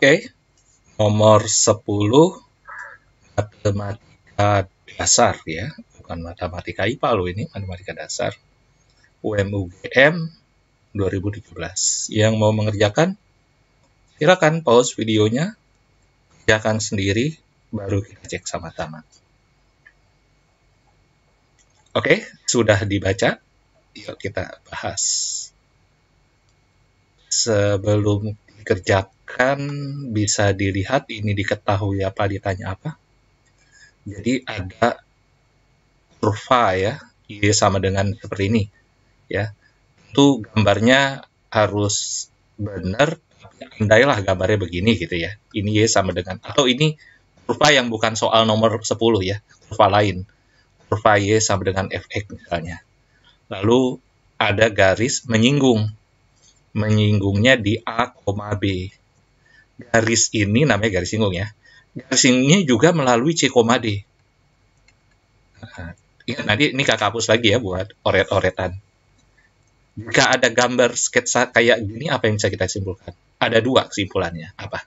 Oke, nomor 10 matematika dasar ya, bukan matematika IPA lo ini, matematika dasar. UMUGM 2017. Yang mau mengerjakan, silakan pause videonya, kerjakan sendiri, baru kita cek sama-sama. Oke, sudah dibaca. Yuk kita bahas. Sebelum dikerjakan, akan bisa dilihat ini diketahui apa ditanya apa. Jadi ada kurva ya, Y sama dengan seperti ini ya. Itu gambarnya harus benar, andailah gambarnya begini gitu ya. Ini Y sama dengan atau ini kurva yang bukan soal nomor 10 ya, kurva lain. Kurva Y sama dengan Fx misalnya. Lalu ada garis menyinggung. Menyinggungnya di A, B garis ini namanya garis singgung ya. Garis ini juga melalui C, D. Nah, ingat nanti ini kakak hapus lagi ya buat oret-oretan. Jika ada gambar sketsa kayak gini, apa yang bisa kita simpulkan? Ada dua kesimpulannya. Apa?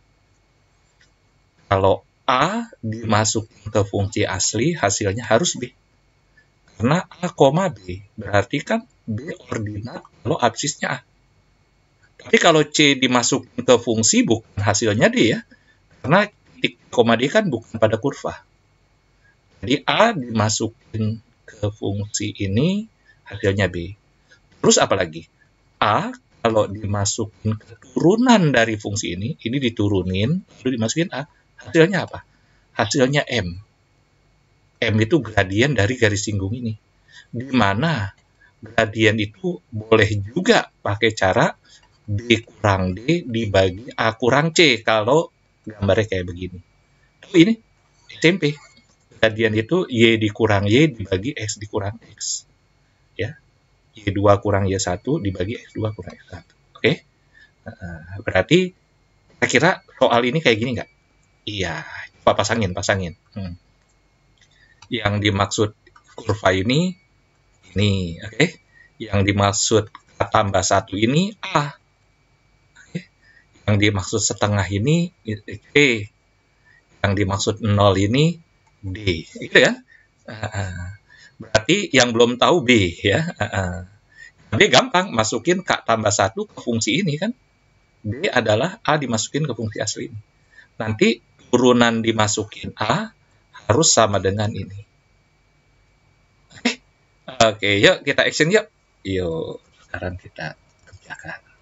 Kalau A dimasukkan ke fungsi asli, hasilnya harus B. Karena A, B berarti kan B ordinat kalau absisnya A. Tapi kalau C dimasukin ke fungsi bukan hasilnya D ya. Karena titik koma D kan bukan pada kurva. Jadi A dimasukin ke fungsi ini hasilnya B. Terus apa lagi? A kalau dimasukin ke turunan dari fungsi ini, ini diturunin, lalu dimasukin A, hasilnya apa? Hasilnya M. M itu gradien dari garis singgung ini. Di mana gradien itu boleh juga pakai cara D kurang D dibagi A kurang C kalau gambarnya kayak begini. Tapi ini SMP. Kejadian itu Y dikurang Y dibagi X dikurang X. Ya. Y2 kurang Y1 dibagi X2 kurang X1. Oke. Okay? berarti kira-kira soal ini kayak gini nggak? Iya. Coba pasangin, pasangin. Hmm. Yang dimaksud kurva ini ini, oke? Okay? Yang dimaksud tambah satu ini A yang dimaksud setengah ini E, yang dimaksud nol ini D, gitu kan? Berarti yang belum tahu B, ya. Ah, B gampang, masukin K tambah satu ke fungsi ini kan. B adalah A dimasukin ke fungsi asli ini. Nanti turunan dimasukin A harus sama dengan ini. Oke, eh, okay, yuk kita action yuk. Yuk, sekarang kita kerjakan.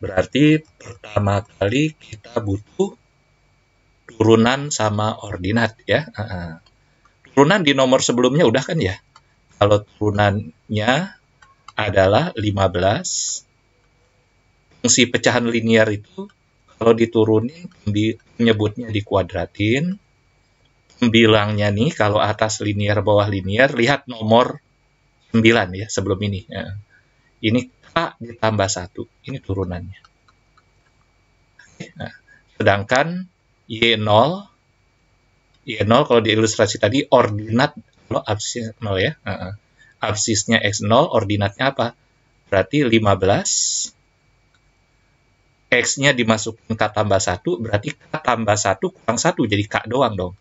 Berarti pertama kali kita butuh turunan sama ordinat ya. Turunan di nomor sebelumnya udah kan ya. Kalau turunannya adalah 15. Fungsi pecahan linear itu kalau diturunin menyebutnya dikuadratin. Bilangnya nih kalau atas linear bawah linear lihat nomor 9 ya sebelum ini. Ya. Ini K ditambah 1. Ini turunannya. Nah, sedangkan Y0, Y0 kalau di ilustrasi tadi ordinat kalau absis 0 ya. Uh -uh. Absisnya X0, ordinatnya apa? Berarti 15. X-nya dimasukkan K tambah 1, berarti K tambah 1 kurang 1, jadi K doang dong.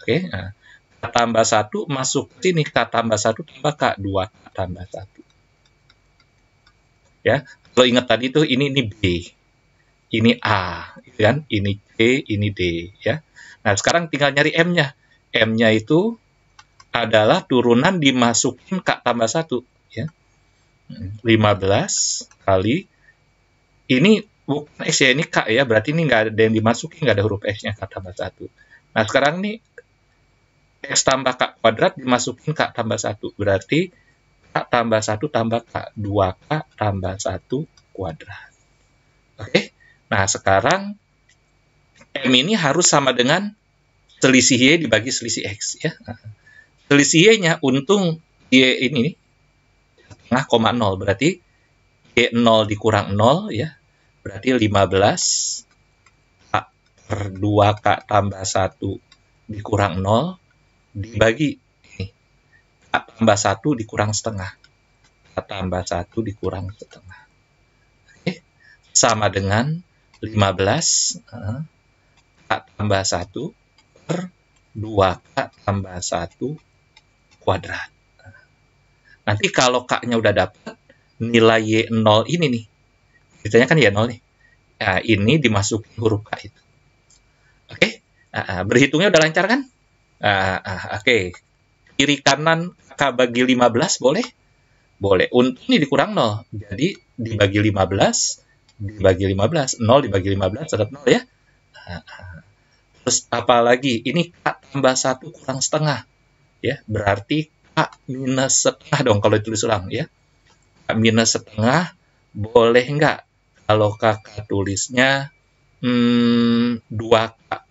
Oke, okay? nah, K tambah 1 masuk sini, K tambah 1 tambah K, 2 K tambah 1 ya kalau ingat tadi itu ini ini B ini A gitu kan ini C ini D ya nah sekarang tinggal nyari M-nya M-nya itu adalah turunan dimasukin K tambah satu ya 15 kali ini bukan X ya, ini K ya, berarti ini nggak ada yang dimasukin nggak ada huruf X-nya, K tambah 1. Nah, sekarang nih, X tambah K kuadrat dimasukin K tambah 1, berarti K tambah 1 tambah K. 2K tambah 1 kuadrat. Oke, nah sekarang M ini harus sama dengan selisih Y dibagi selisih X. ya. Selisih Y-nya untung Y ini tengah koma 0. Berarti Y 0 dikurang 0 ya. Berarti 15 K per 2K tambah 1 dikurang 0 dibagi A tambah 1 dikurang setengah. A tambah 1 dikurang setengah. Oke. Sama dengan 15 A eh, tambah 1 per 2K tambah 1 kuadrat. Eh, nanti kalau K-nya udah dapat, nilai Y0 ini nih. Ceritanya kan Y0 nih. Nah, ini dimasukin huruf K itu. Oke, okay? Nah, eh, berhitungnya udah lancar kan? Nah, Oke, okay kiri kanan K bagi 15 boleh? Boleh. untuk ini dikurang 0. Jadi dibagi 15, dibagi 15, 0 dibagi 15 tetap 0 ya. Terus apalagi ini K tambah 1 kurang setengah. Ya, berarti K minus setengah dong kalau ditulis ulang ya. K minus setengah boleh nggak? Kalau kakak tulisnya hmm, 2K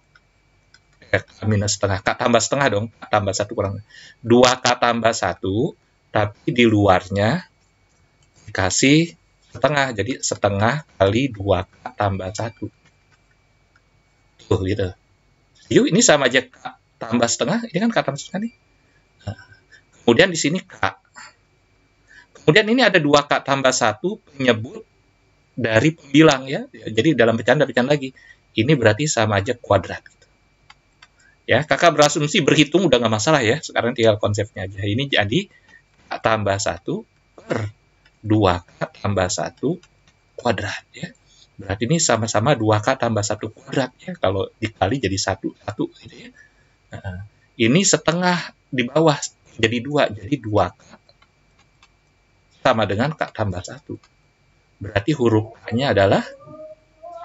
Eh, k minus setengah. K tambah setengah dong. K tambah satu kurang. dua k tambah satu tapi di luarnya dikasih setengah. Jadi setengah kali dua k tambah satu Tuh, gitu. Yuk, ini sama aja K tambah setengah. Ini kan K tambah setengah nih. Nah, kemudian di sini K. Kemudian ini ada dua k tambah satu penyebut dari pembilang ya. Jadi dalam pecahan ada lagi. Ini berarti sama aja kuadrat ya kakak berasumsi berhitung udah nggak masalah ya sekarang tinggal konsepnya aja ini jadi tambah satu per dua k tambah satu kuadrat ya berarti ini sama-sama dua -sama k tambah satu kuadrat ya kalau dikali jadi satu satu gitu ya nah, ini setengah di bawah jadi dua jadi dua k sama dengan k tambah satu berarti hurufnya adalah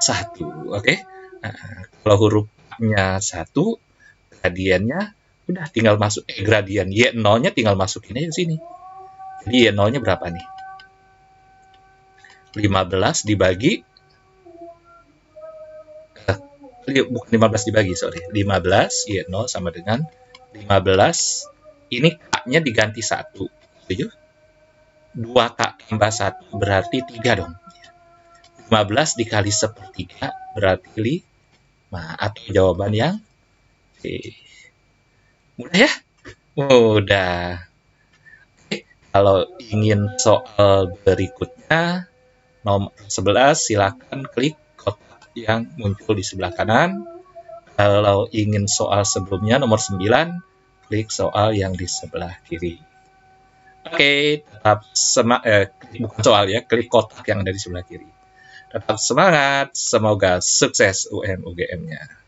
satu oke okay? nah, kalau hurufnya satu gradiennya udah tinggal masuk eh, gradien y nolnya tinggal masukin aja sini jadi y nolnya berapa nih 15 dibagi eh, bukan 15 dibagi sorry 15 y nol sama dengan 15 ini k-nya diganti satu tujuh, dua k tambah satu berarti tiga dong 15 dikali sepertiga berarti 5 atau jawaban yang Oke. udah ya? udah. Oke, kalau ingin soal berikutnya, nomor 11 silakan klik kotak yang muncul di sebelah kanan. Kalau ingin soal sebelumnya, nomor 9, klik soal yang di sebelah kiri. Oke, tetap semangat, eh, bukan soal ya, klik kotak yang ada di sebelah kiri. Tetap semangat, semoga sukses UMUGM-nya.